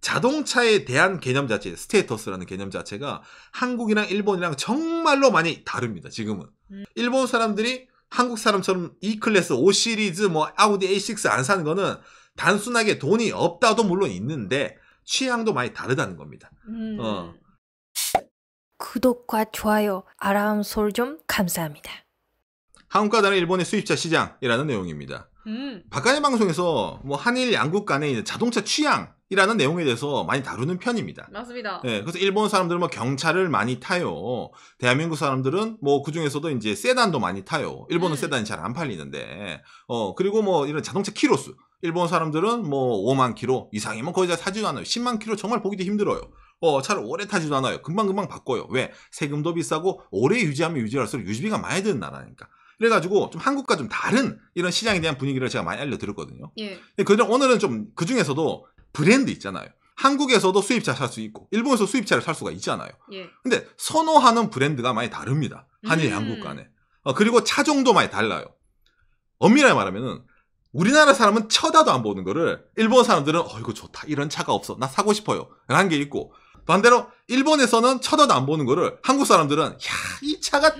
자동차에 대한 개념 자체, 스테이터스라는 개념 자체가 한국이랑 일본이랑 정말로 많이 다릅니다. 지금은. 음. 일본 사람들이 한국 사람처럼 E 클래스, O 시리즈, 뭐 아우디 A6 안 사는 거는 단순하게 돈이 없다도 물론 있는데 취향도 많이 다르다는 겁니다. 음. 어. 구독과 좋아요, 아람솔좀 감사합니다. 한국과 다른 일본의 수입차 시장이라는 내용입니다. 음. 박간의 방송에서 뭐 한일 양국 간의 자동차 취향이라는 내용에 대해서 많이 다루는 편입니다. 맞습니다. 네, 그래서 일본 사람들은 뭐 경차를 많이 타요. 대한민국 사람들은 뭐그 중에서도 이제 세단도 많이 타요. 일본은 음. 세단이 잘 안 팔리는데, 어 그리고 뭐 이런 자동차 키로수. 일본 사람들은 뭐 5만 키로 이상이면 거의 다 사지도 않아요. 10만 키로 정말 보기도 힘들어요. 어, 차를 오래 타지도 않아요. 금방금방 바꿔요. 왜? 세금도 비싸고, 오래 유지하면 유지할수록 유지비가 많이 드는 나라니까. 그래가지고 좀 한국과 좀 다른 이런 시장에 대한 분위기를 제가 많이 알려드렸거든요. 예. 근데 오늘은 좀 그 중에서도 브랜드 있잖아요. 한국에서도 수입차 살 수 있고 일본에서 수입차를 살 수가 있잖아요. 예. 근데 선호하는 브랜드가 많이 다릅니다. 한일 음. 한국 간에. 어, 그리고 차종도 많이 달라요. 엄밀하게 말하면은 우리나라 사람은 쳐다도 안 보는 거를 일본 사람들은 어 이거 좋다 이런 차가 없어 나 사고 싶어요 라는 게 있고 반대로 일본에서는 쳐다도 안 보는 거를 한국 사람들은 야 이 차가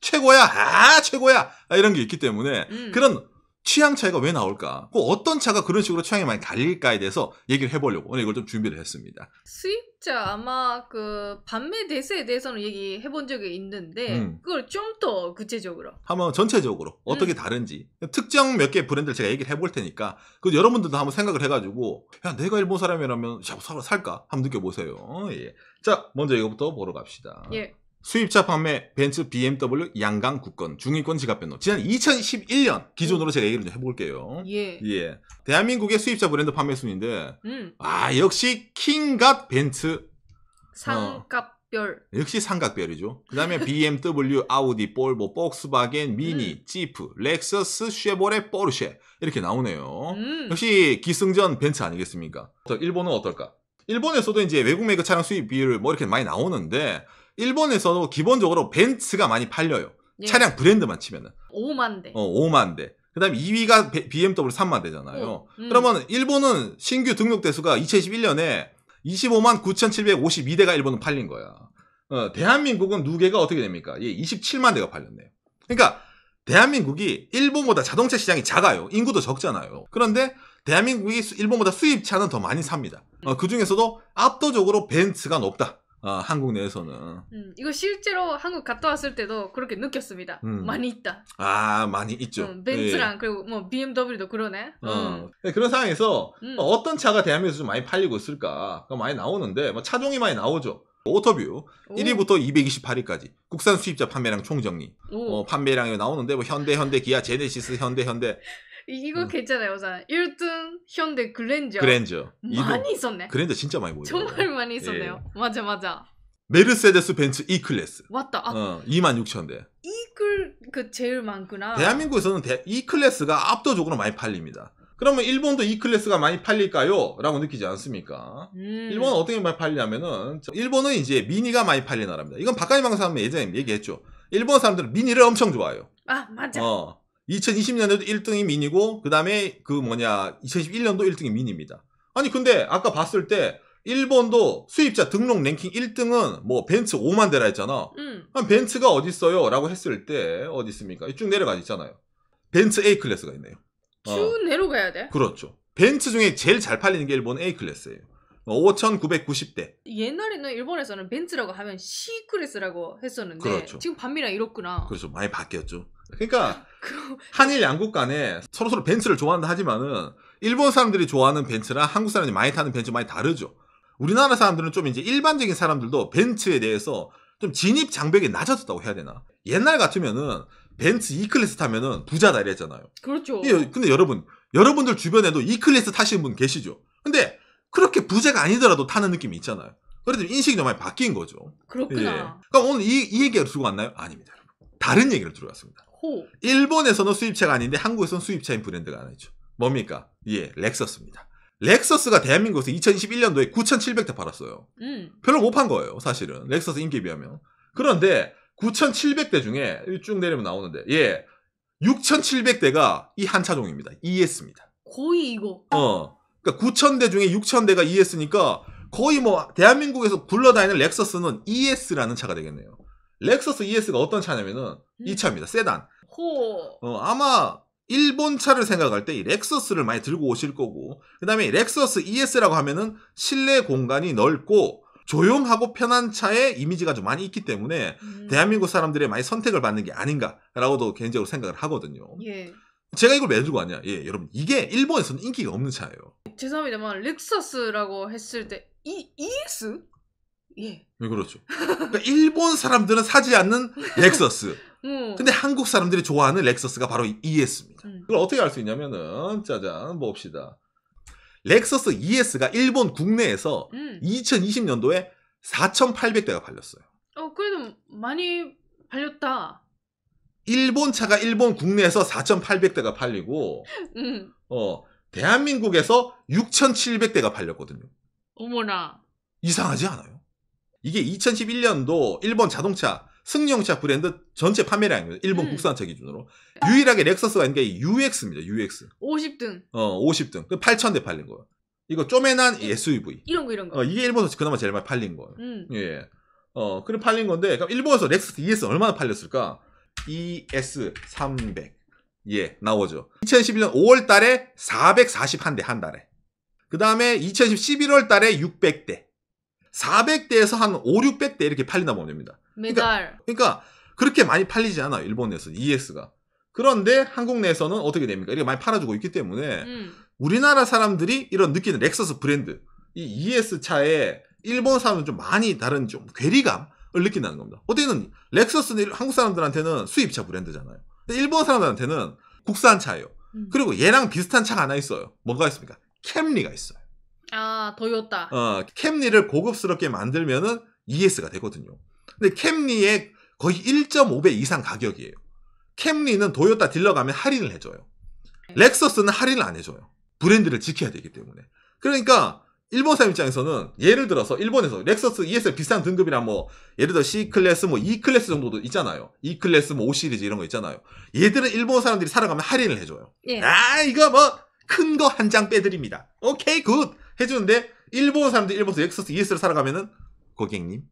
최고야, 아, 최고야, 아, 이런 게 있기 때문에 음. 그런 취향 차이가 왜 나올까? 꼭 그 어떤 차가 그런 식으로 취향이 많이 갈릴까에 대해서 얘기를 해보려고 오늘 이걸 좀 준비를 했습니다. 수입차 아마 그 판매 대세에 대해서는 얘기해 본 적이 있는데 음. 그걸 좀 더 구체적으로 한번 전체적으로 어떻게 음. 다른지 특정 몇 개 브랜드를 제가 얘기를 해볼 테니까 그 여러분들도 한번 생각을 해가지고 야 내가 일본 사람이라면 샤 살까 한번 느껴보세요. 예. 자 먼저 이거부터 보러 갑시다. 예. 수입차 판매 벤츠 BMW 양강 국건 중위권 지갑 변동 지난 2011년 기준으로 제가 얘기를 좀 해볼게요. 예. 예. 대한민국의 수입차 브랜드 판매 순인데 음. 아 역시 킹갓 벤츠 상값별 어, 역시 상각별이죠. 그 다음에 BMW, 아우디, 볼보, 폭스바겐, 미니, 음. 지프, 렉서스, 쉐보레, 포르쉐 이렇게 나오네요. 음. 역시 기승전 벤츠 아니겠습니까? 일본은 어떨까? 일본에서도 이제 외국 메이커 차량 수입 비율 뭐 이렇게 많이 나오는데 일본에서도 기본적으로 벤츠가 많이 팔려요. 예. 차량 브랜드만 치면은. 5만 대. 어, 5만 대. 그다음 에 2위가 BMW 3만 대잖아요. 음. 그러면 일본은 신규 등록 대수가 2011년에 25만 9,752대가 일본은 팔린 거야. 어, 대한민국은 누계가 어떻게 됩니까? 예, 27만 대가 팔렸네요. 그러니까 대한민국이 일본보다 자동차 시장이 작아요. 인구도 적잖아요. 그런데 대한민국이 일본보다 수입차는 더 많이 삽니다. 어, 그 중에서도 압도적으로 벤츠가 높다. 어, 한국 내에서는. 음, 이거 실제로 한국 갔다 왔을 때도 그렇게 느꼈습니다. 음. 많이 있다. 아, 많이 있죠. 음, 벤츠랑 예. 그리고 뭐 BMW도 그러네. 어. 음. 네, 그런 상황에서 음. 어, 어떤 차가 대한민국에서 좀 많이 팔리고 있을까 많이 나오는데 뭐 차종이 많이 나오죠. 오토뷰 오. 1위부터 228위까지 국산 수입자 판매량 총정리 어, 판매량이 나오는데 뭐 현대 현대 기아 제네시스 현대 현대 이거 음. 괜찮아요, 우선. 1등 현대 그랜저. 그랜저. 많이 있었네. 그랜저 진짜 많이 보여요. 정말 많이 예. 있었네요. 예. 맞아, 맞아. 메르세데스 벤츠 E 클래스. 왔다. 아, 어, 2만 6천 대. E 클그 제일 많구나. 대한민국에서는 대, E 클래스가 압도적으로 많이 팔립니다. 그러면 일본도 E 클래스가 많이 팔릴까요? 라고 느끼지 않습니까? 음. 일본은 어떻게 많이 팔리냐면은 일본은 이제 미니가 많이 팔리는 나라입니다. 이건 박가희 방사하면 예전에 얘기했죠. 일본 사람들은 미니를 엄청 좋아해요. 아 맞아. 어, 2020년에도 1등이 민이고 그 다음에 그 뭐냐 2011년도 1등이 민입니다. 아니 근데 아까 봤을 때 일본도 수입자 등록 랭킹 1등은 뭐 벤츠 5만 대라 했잖아. 음. 벤츠가 어디 있어요? 라고 했을 때 어디 있습니까? 쭉 내려가 있잖아요. 벤츠 A 클래스가 있네요. 쭉 어. 내려가야 돼. 그렇죠. 벤츠 중에 제일 잘 팔리는 게 일본 A 클래스예요. 5,990대. 옛날에는 일본에서는 벤츠라고 하면 시크레스라고 했었는데 그렇죠. 지금 반미랑 이렇구나. 그렇죠. 많이 바뀌었죠. 그러니까 그... 한일 양국 간에 서로서로 벤츠를 좋아한다 하지만은 일본 사람들이 좋아하는 벤츠랑 한국 사람들이 많이 타는 벤츠 많이 다르죠. 우리나라 사람들은 좀 이제 일반적인 사람들도 벤츠에 대해서 좀 진입 장벽이 낮아졌다고 해야 되나? 옛날 같으면은 벤츠 E클래스 타면은 부자다 이랬잖아요. 그렇죠. 예, 근데, 여러분, 여러분들 주변에도 E클래스 타시는 분 계시죠? 근데 그렇게 부재가 아니더라도 타는 느낌이 있잖아요. 그래도 인식이 좀많 바뀐 거죠. 그렇구나. 예. 그러니까 오늘 이, 이 얘기를 들고 왔나요? 아닙니다. 다른 얘기를 들어왔습니다. 호. 일본에서는 수입차가 아닌데 한국에서는 수입차인 브랜드가 하나 있죠. 뭡니까? 예, 렉서스입니다. 렉서스가 대한민국에서 2021년도에 9,700대 팔았어요. 음. 별로 못 판 거예요, 사실은. 렉서스 인기에 비하면. 그런데 9,700대 중에 쭉 내리면 나오는데, 예, 6,700대가 이 한 차종입니다. ES입니다. 거의 이거. 어. 그러니까 9,000대 중에 6,000대가 ES니까 거의 뭐 대한민국에서 굴러다니는 렉서스는 ES라는 차가 되겠네요. 렉서스 ES가 어떤 차냐면은 음. 이 차입니다. 세단. 호. 어, 아마 일본 차를 생각할 때이 렉서스를 많이 들고 오실 거고 그다음에 렉서스 ES라고 하면은 실내 공간이 넓고 조용하고 편한 차의 이미지가 좀 많이 있기 때문에 음. 대한민국 사람들의 많이 선택을 받는 게 아닌가라고도 개인적으로 생각을 하거든요. 예. 제가 이걸 왜 들고 왔냐? 예, 여러분 이게 일본에서는 인기가 없는 차예요. 죄송합니다만 렉서스라고 했을 때 이, EX 예. 왜 예, 그렇죠? 그러니까 일본 사람들은 사지 않는 렉서스. 음. 근데 한국 사람들이 좋아하는 렉서스가 바로 이 ES입니다. 음. 그걸 어떻게 알 수 있냐면은 짜잔 봅시다. 렉서스 ES가 일본 국내에서 음. 2020년도에 4,800대가 팔렸어요. 어, 그래도 많이 팔렸다. 일본 차가 일본 국내에서 4,800대가 팔리고, 음. 어, 대한민국에서 6,700대가 팔렸거든요. 어머나. 이상하지 않아요? 이게 2011년도 일본 자동차 승용차 브랜드 전체 판매량입니다. 일본 음. 국산차 기준으로. 유일하게 렉서스가 있는 게 UX입니다. UX. 50등. 어, 50등. 8,000대 그 팔린 거예요. 이거 쪼매난 SUV. 이런 거, 이런 거. 어, 이게 일본에서 그나마 제일 많이 팔린 거예요. 음. 예. 어, 그래 팔린 건데, 그럼 일본에서 렉서스 ES 얼마나 팔렸을까? ES300. 예, 나오죠. 2011년 5월 달에 441대 한 달에. 그 다음에 2011월 달에 600대. 400대에서 한 5, 600대 이렇게 팔리나 보면 됩니다. 그러니까, 그러니까 그렇게 많이 팔리지 않아 일본에서 ES가. 그런데 한국 내에서는 어떻게 됩니까? 이렇게 많이 팔아주고 있기 때문에 음. 우리나라 사람들이 이런 느끼는 렉서스 브랜드 이 ES 차에 일본 사람은 좀 많이 다른 좀 괴리감 을 느낀다는 겁니다. 어때는 렉서스는 한국 사람들한테는 수입차 브랜드잖아요. 근데 일본 사람들한테는 국산 차예요. 음. 그리고 얘랑 비슷한 차가 하나 있어요. 뭔가 있습니까? 캠리가 있어요. 아, 도요타. 어, 캠리를 고급스럽게 만들면은 ES가 되거든요. 근데 캠리의 거의 1.5배 이상 가격이에요. 캠리는 도요타 딜러 가면 할인을 해줘요. 네. 렉서스는 할인을 안 해줘요. 브랜드를 지켜야 되기 때문에. 그러니까 일본 사람 입장에서는 예를 들어서 일본에서 렉서스 ESL 비싼 등급이랑 뭐 예를 들어 C 클래스 뭐 E 클래스 정도도 있잖아요. E 클래스 뭐 O 시리즈 이런 거 있잖아요. 얘들은 일본 사람들이 살아 가면 할인을 해줘요. 예. 아 이거 뭐 큰 거 한 장 빼드립니다. 오케이 굿 해주는데 일본 사람들이 일본에서 렉서스 ES를 살아 가면은 고객님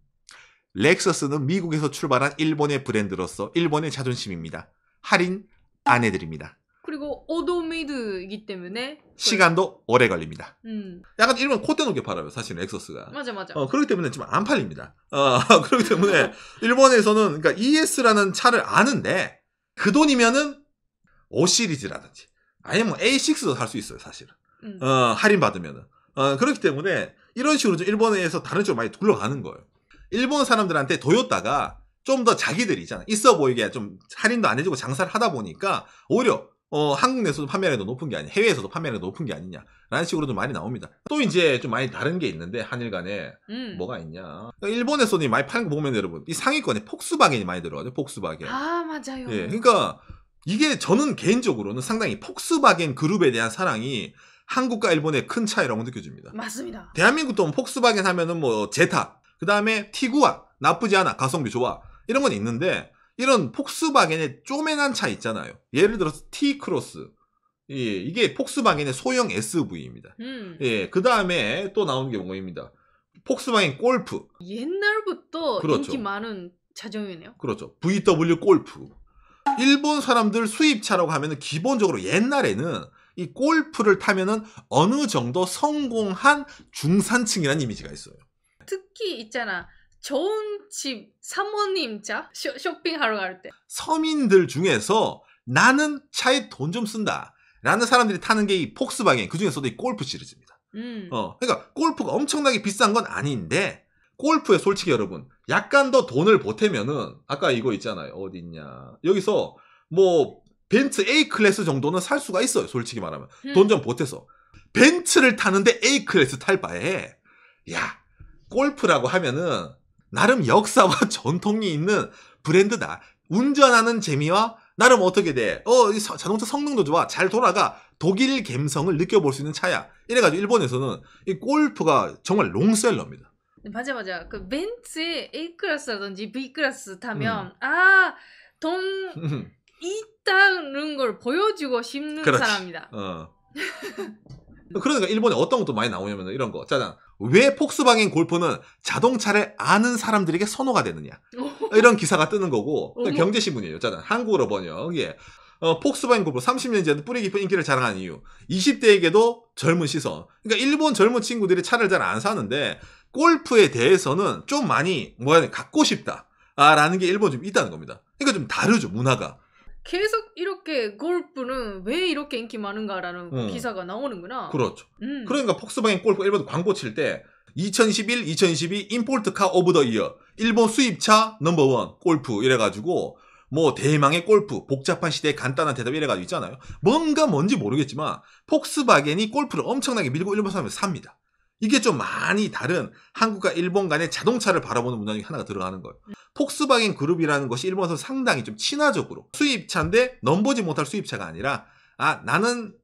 렉서스는 미국에서 출발한 일본의 브랜드로서 일본의 자존심입니다. 할인 안 해드립니다. 그리고 오도메이드이기 때문에 시간도 오래 걸립니다. 음. 약간 일본 콧대 높게 팔아요. 사실은 엑소스가. 맞아 맞아. 어, 그렇기 때문에 지금 안 팔립니다. 어, 그렇기 때문에 일본에서는 그러니까 ES라는 차를 아는데 그 돈이면은 5 시리즈라든지 아니면 뭐 A6도 살 수 있어요. 사실은. 음. 어, 할인 받으면은. 어, 그렇기 때문에 이런 식으로 좀 일본에서 다른 쪽으로 많이 굴러가는 거예요. 일본 사람들한테 도요타가 좀 더 자기들이 잖아 있어 보이게 좀 할인도 안 해주고 장사를 하다 보니까 오히려 어, 한국 내에서도 판매량이 더 높은 게 아니냐, 해외에서도 판매량이 높은 게 아니냐라는 식으로 도 많이 나옵니다. 또 이제 좀 많이 다른 게 있는데 한일 간에 음. 뭐가 있냐. 그러니까 일본에서는 많이 파는 거 보면 여러분 이 상위권에 폭스바겐이 많이 들어가죠. 폭스바겐. 아 맞아요. 예, 그러니까 이게 저는 개인적으로는 상당히 폭스바겐 그룹에 대한 사랑이 한국과 일본의 큰 차이라고 느껴집니다. 맞습니다. 대한민국도 뭐 폭스바겐 하면은 뭐 제타, 그 다음에 티구아 나쁘지 않아 가성비 좋아 이런 건 있는데 이런 폭스바겐의 쪼매난 차 있잖아요. 예를 들어서 T 크로스. 예, 이게 폭스바겐의 소형 SUV입니다. 음. 예, 그 다음에 또 나온 게 뭐입니다. 폭스바겐 골프. 옛날부터 그렇죠. 인기 많은 자정이네요. 그렇죠. VW 골프. 일본 사람들 수입차라고 하면은 기본적으로 옛날에는 이 골프를 타면은 어느 정도 성공한 중산층이라는 이미지가 있어요. 특히 있잖아. 좋은 집 사모님 자 쇼, 쇼핑하러 갈 때 서민들 중에서 나는 차에 돈 좀 쓴다 라는 사람들이 타는 게 이 폭스바겐 그 중에서도 이 골프 시리즈입니다. 음. 어, 그러니까 골프가 엄청나게 비싼 건 아닌데 골프에 솔직히 여러분 약간 더 돈을 보태면은 아까 이거 있잖아요 어디 있냐 여기서 뭐 벤츠 A 클래스 정도는 살 수가 있어요 솔직히 말하면 음. 돈좀 보태서 벤츠를 타는데 A 클래스 탈 바에 야 골프라고 하면은 나름 역사와 전통이 있는 브랜드다. 운전하는 재미와 나름 어떻게 돼? 어, 자동차 성능도 좋아. 잘 돌아가. 독일 감성을 느껴볼 수 있는 차야. 이래가지고 일본에서는 이 골프가 정말 롱셀러입니다. 네, 맞아 맞아. 그 벤츠의 A 클래스라든지 B 클래스 타면 음. 아돈 있다는 걸 보여주고 싶는 그렇지. 사람이다. 어. 그러니까 일본에 어떤 것도 많이 나오냐면 이런 거. 짜잔. 왜 폭스바겐 골프는 자동차를 아는 사람들에게 선호가 되느냐 이런 기사가 뜨는 거고 그러니까 경제신문이에요 저는 한국어로 번역 예. 어, 폭스바겐 골프 30년째 뿌리 깊은 인기를 자랑한 이유 20대에게도 젊은 시선 그러니까 일본 젊은 친구들이 차를 잘 안 사는데 골프에 대해서는 좀 많이 뭐야 갖고 싶다 아, 라는 게 일본 좀 있다는 겁니다 그러니까 좀 다르죠 문화가 계속 이렇게 골프는 왜 이렇게 인기 많은가라는 음. 기사가 나오는구나. 그렇죠. 음. 그러니까 폭스바겐 골프 일본 광고 칠 때 2011, 2012 임폴트카 오브 더 이어 일본 수입차 넘버원 골프 이래가지고 뭐 대망의 골프, 복잡한 시대의 간단한 대답 이래가지고 있잖아요. 뭔가 뭔지 모르겠지만 폭스바겐이 골프를 엄청나게 밀고 일본 사람을 삽니다. 이게 좀 많이 다른 한국과 일본 간의 자동차를 바라보는 문화 중에 하나가 들어가는 거예요. 폭스바겐 그룹이라는 것이 일본에서 상당히 좀 친화적으로 수입차인데 넘보지 못할 수입차가 아니라 아 나는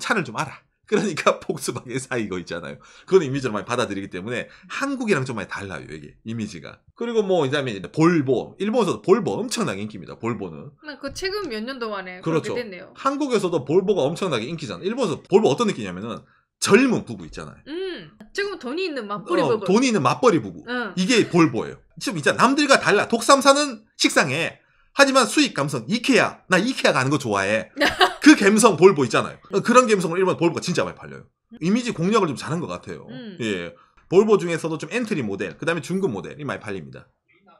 차를 좀 알아. 그러니까 폭스바겐 사이거 있잖아요. 그건 이미지로 많이 받아들이기 때문에 한국이랑 좀 많이 달라요, 이게 이미지가. 그리고 뭐 이다음에 제 볼보, 일본에서도 볼보 엄청나게 인기입니다. 볼보는. 그 최근 몇 년도 만에 그렇죠. 그렇게 됐네요. 한국에서도 볼보가 엄청나게 인기잖아. 요 일본에서 볼보 어떤 느낌이냐면은 젊은 부부 있잖아요. 음, 지금 돈이 있는 맞벌이 어, 부부. 돈이 있는 맞벌이 부부. 음. 이게 볼보예요. 지금 이제 남들과 달라. 독삼사는 식상해. 하지만 수익 감성 이케아 나 이케아 가는 거 좋아해 그 감성 볼보 있잖아요 어, 그런 감성을 일본 볼보가 진짜 많이 팔려요 이미지 공략을 좀 잘한 것 같아요 음. 예 볼보 중에서도 좀 엔트리 모델 그 다음에 중급 모델이 많이 팔립니다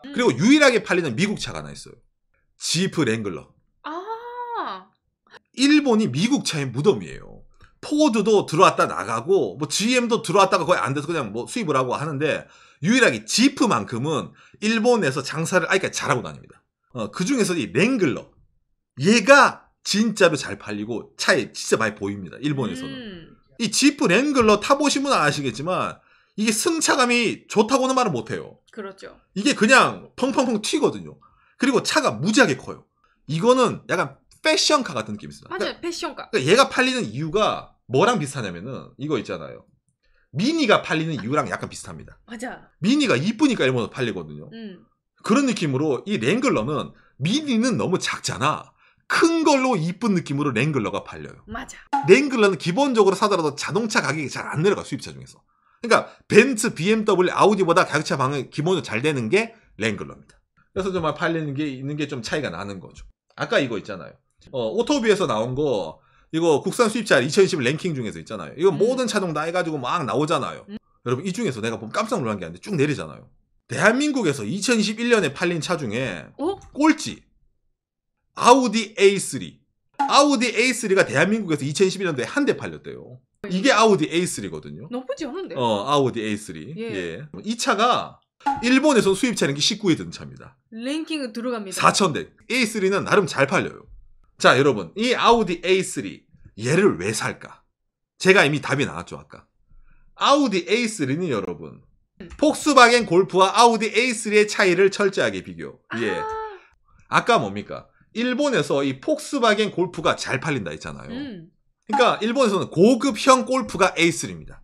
음. 그리고 유일하게 팔리는 미국 차가 하나 있어요 지프 랭글러 아 일본이 미국 차의 무덤이에요 포드도 들어왔다 나가고 뭐 GM도 들어왔다가 거의 안 돼서 그냥 뭐 수입을 하고 하는데 유일하게 지프만큼은 일본에서 장사를 아이까 그러니까 잘하고 다닙니다. 어, 그 중에서 이 랭글러 얘가 진짜로 잘 팔리고 차에 진짜 많이 보입니다. 일본에서는 음. 이 지프 랭글러 타보신 분은 아시겠지만 이게 승차감이 좋다고는 말을 못해요. 그렇죠. 이게 그냥 펑펑펑 튀거든요. 그리고 차가 무지하게 커요. 이거는 약간 패션카 같은 느낌이 있어요. 맞아요, 그러니까, 패션카. 그러니까 얘가 팔리는 이유가 뭐랑 비슷하냐면은 이거 있잖아요. 미니가 팔리는 이유랑 약간 비슷합니다. 맞아. 미니가 이쁘니까 일본은 팔리거든요. 음. 그런 느낌으로 이 랭글러는 미니는 너무 작잖아. 큰 걸로 이쁜 느낌으로 랭글러가 팔려요. 맞아. 랭글러는 기본적으로 사더라도 자동차 가격이 잘 안 내려가 수입차 중에서. 그러니까 벤츠, BMW, 아우디보다 가격차 방은 기본적으로 잘 되는 게 랭글러입니다. 그래서 정말 팔리는 게 있는 게 좀 차이가 나는 거죠. 아까 이거 있잖아요. 어, 오토비에서 나온 거 이거 국산 수입차 2020 랭킹 중에서 있잖아요. 이거 음. 모든 차종 다 해가지고 막 나오잖아요. 음. 여러분 이 중에서 내가 보면 깜짝 놀란 게 아닌데 쭉 내리잖아요. 대한민국에서 2021년에 팔린 차 중에 어? 꼴찌 아우디 A3 아우디 A3가 대한민국에서 2011년도에 한 대 팔렸대요. 이게 아우디 A3거든요. 나쁘지 않은데. 어, 아우디 A3. 예. 예. 이 차가 일본에서 수입차는 게 19위 든 차입니다. 랭킹은 들어갑니다. 4,100. A3는 나름 잘 팔려요. 자, 여러분. 이 아우디 A3. 얘를 왜 살까? 제가 이미 답이 나왔죠, 아까. 아우디 A3는 여러분. 폭스바겐 골프와 아우디 A3의 차이를 철저하게 비교. 예. 아. 아까 뭡니까? 일본에서 이 폭스바겐 골프가 잘 팔린다 했잖아요. 음. 그러니까 일본에서는 고급형 골프가 A3입니다. 음.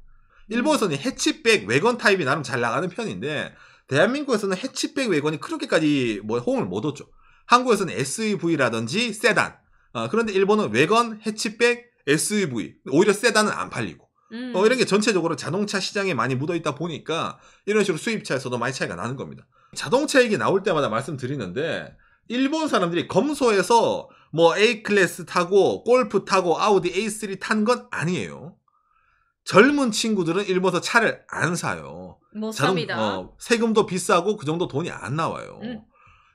일본에서는 해치백 외건 타입이 나름 잘 나가는 편인데 대한민국에서는 해치백 외건이 그렇게까지 뭐 호응을 못 얻죠. 한국에서는 SUV라든지 세단 아, 그런데 일본은 외건, 해치백, SUV 오히려 세단은 안 팔리고 어, 음. 어, 이런 게 전체적으로 자동차 시장에 많이 묻어 있다 보니까 이런 식으로 수입차에서도 많이 차이가 나는 겁니다. 자동차 얘기 나올 때마다 말씀드리는데 일본 사람들이 검소에서 뭐 A 클래스 타고 골프 타고 아우디 A3 탄 건 아니에요. 젊은 친구들은 일본에서 차를 안 사요. 못 자동, 삽니다. 어, 세금도 비싸고 그 정도 돈이 안 나와요. 음.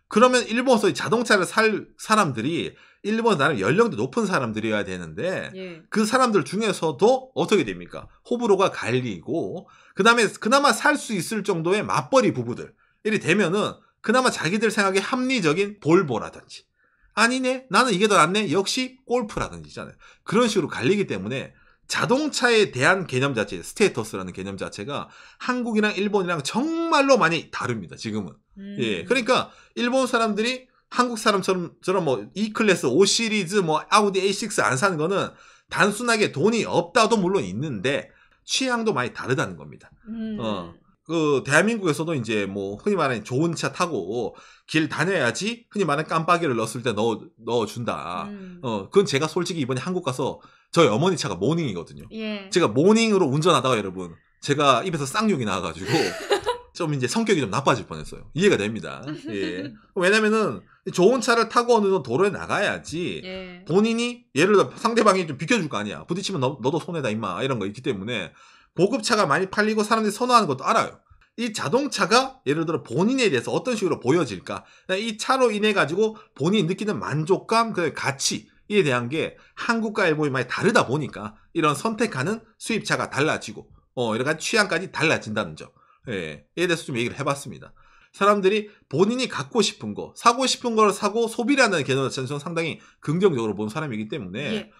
그러면 일본에서 자동차를 살 사람들이 1번 나는 연령대 높은 사람들이어야 되는데 예. 그 사람들 중에서도 어떻게 됩니까? 호불호가 갈리고 그다음에 그나마 살 수 있을 정도의 맞벌이 부부들 이리 되면은 그나마 자기들 생각에 합리적인 볼보라든지 아니네 나는 이게 더 낫네 역시 골프라든지잖아요 그런 식으로 갈리기 때문에 자동차에 대한 개념 자체 스테이터스라는 개념 자체가 한국이랑 일본이랑 정말로 많이 다릅니다 지금은 예, 음. 예 그러니까 일본 사람들이 한국 사람처럼 저런 뭐 E 클래스, 5 시리즈, 뭐 아우디 A6 안 사는 거는 단순하게 돈이 없다도 물론 있는데 취향도 많이 다르다는 겁니다. 음. 어. 그 대한민국에서도 이제 뭐 흔히 말하는 좋은 차 타고 길 다녀야지 흔히 말하는 깜빡이를 넣었을 때 넣어 넣어 준다. 음. 어 그건 제가 솔직히 이번에 한국 가서 저희 어머니 차가 모닝이거든요. 예. 제가 모닝으로 운전하다가 여러분 제가 입에서 쌍욕이 나와가지고 좀 이제 성격이 좀 나빠질 뻔했어요. 이해가 됩니다. 예. 왜냐면은 좋은 차를 타고 어느 정도 도로에 나가야지 예. 본인이 예를 들어 상대방이 좀 비켜줄 거 아니야. 부딪히면 너, 너도 손해다 임마 이런 거 있기 때문에 보급차가 많이 팔리고 사람들이 선호하는 것도 알아요. 이 자동차가 예를 들어 본인에 대해서 어떤 식으로 보여질까? 그러니까 이 차로 인해 가지고 본인이 느끼는 만족감, 그 가치 이에 대한 게 한국과 일본이 많이 다르다 보니까 이런 선택하는 수입차가 달라지고 어 여러 가지 취향까지 달라진다는 점. 예, 이에 대해서 좀 얘기를 해봤습니다. 사람들이 본인이 갖고 싶은 거, 사고 싶은 걸 사고 소비라는 를 개념 자체는 상당히 긍정적으로 본 사람이기 때문에 예.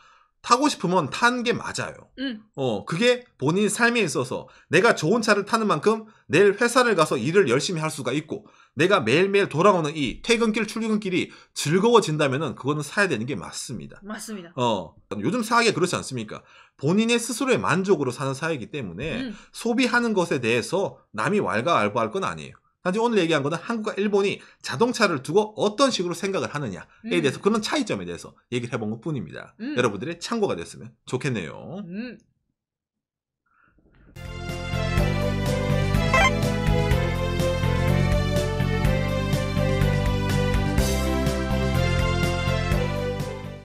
타고 싶으면 타는 게 맞아요. 음. 어, 그게 본인 삶에 있어서 내가 좋은 차를 타는 만큼 내일 회사를 가서 일을 열심히 할 수가 있고 내가 매일매일 돌아오는 이 퇴근길 출근길이 즐거워진다면 그거는 사야 되는 게 맞습니다. 맞습니다. 어, 요즘 사회가 그렇지 않습니까? 본인의 스스로의 만족으로 사는 사회이기 때문에 음. 소비하는 것에 대해서 남이 왈가왈부할 건 아니에요. 단지 오늘 얘기한 거는 한국과 일본이 자동차를 두고 어떤 식으로 생각을 하느냐에 음. 대해서 그런 차이점에 대해서 얘기를 해본 것 뿐입니다. 음. 여러분들의 참고가 됐으면 좋겠네요. 음.